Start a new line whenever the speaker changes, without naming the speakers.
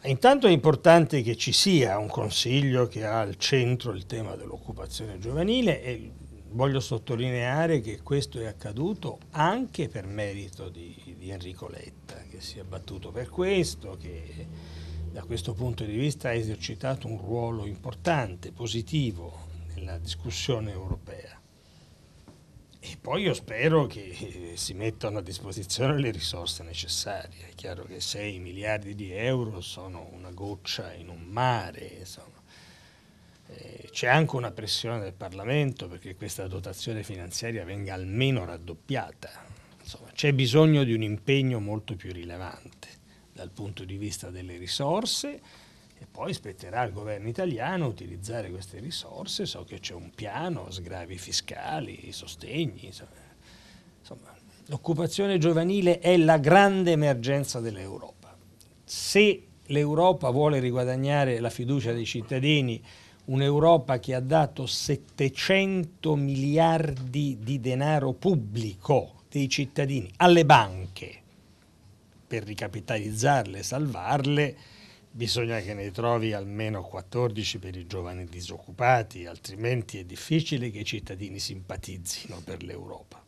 Ma intanto è importante che ci sia un consiglio che ha al centro il tema dell'occupazione giovanile e voglio sottolineare che questo è accaduto anche per merito di, di Enrico Letta, che si è battuto per questo, che da questo punto di vista ha esercitato un ruolo importante, positivo nella discussione europea poi io spero che eh, si mettano a disposizione le risorse necessarie. È chiaro che 6 miliardi di euro sono una goccia in un mare. Eh, c'è anche una pressione del Parlamento perché questa dotazione finanziaria venga almeno raddoppiata. Insomma, c'è bisogno di un impegno molto più rilevante dal punto di vista delle risorse e poi spetterà al governo italiano utilizzare queste risorse, so che c'è un piano, sgravi fiscali, sostegni, insomma, l'occupazione giovanile è la grande emergenza dell'Europa. Se l'Europa vuole riguadagnare la fiducia dei cittadini, un'Europa che ha dato 700 miliardi di denaro pubblico dei cittadini alle banche per ricapitalizzarle e salvarle, Bisogna che ne trovi almeno 14 per i giovani disoccupati, altrimenti è difficile che i cittadini simpatizzino per l'Europa.